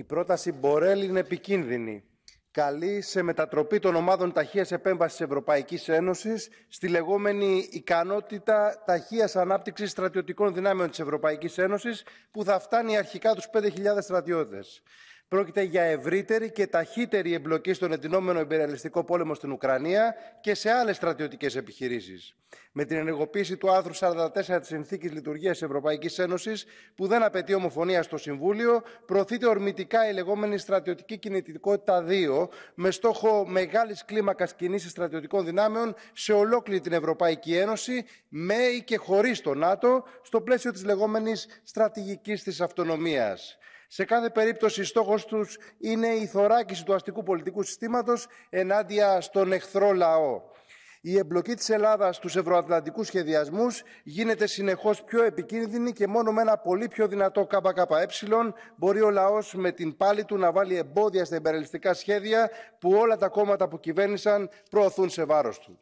Η πρόταση Μπορέλ είναι επικίνδυνη. Καλεί σε μετατροπή των ομάδων ταχείας επέμβασης Ευρωπαϊκής Ένωσης στη λεγόμενη ικανότητα ταχείας ανάπτυξης στρατιωτικών δυνάμεων της Ευρωπαϊκής Ένωσης, που θα φτάνει αρχικά τους 5.000 στρατιώτες. Πρόκειται για ευρύτερη και ταχύτερη εμπλοκή στον εντυνόμενο εμπεριαλιστικό πόλεμο στην Ουκρανία και σε άλλες στρατιωτικές επιχειρήσεις. Με την ενεργοποίηση του άρθρου 44 της Συνθήκης Λειτουργίας Ευρωπαϊκής Ένωσης, που δεν απαιτεί ομοφωνία στο Συμβούλιο, προωθείται ορμητικά η λεγόμενη στρατιωτική κινητικότητα 2, με στόχο μεγάλης κλίμακας κινήσει στρατιωτικών δυνάμεων σε ολόκληρη την Ευρωπαϊκή Ένωση, με ή και χωρίς το ΝΑΤΟ, στο πλαίσιο της λεγόμενης στρατηγικής της αυτονομίας. Σε κάθε περίπτωση, στόχος τους είναι η θωράκιση του αστικού πολιτικού συστήματος ενάντια στον εχθρό λαό. Η εμπλοκή της Ελλάδας στους ευρωατλαντικούς σχεδιασμούς γίνεται συνεχώς πιο επικίνδυνη και μόνο με ένα πολύ πιο δυνατό ΚΚΕ μπορεί ο λαός με την πάλη του να βάλει εμπόδια στα εμπεριλιστικά σχέδια που όλα τα κόμματα που κυβέρνησαν προωθούν σε βάρος του.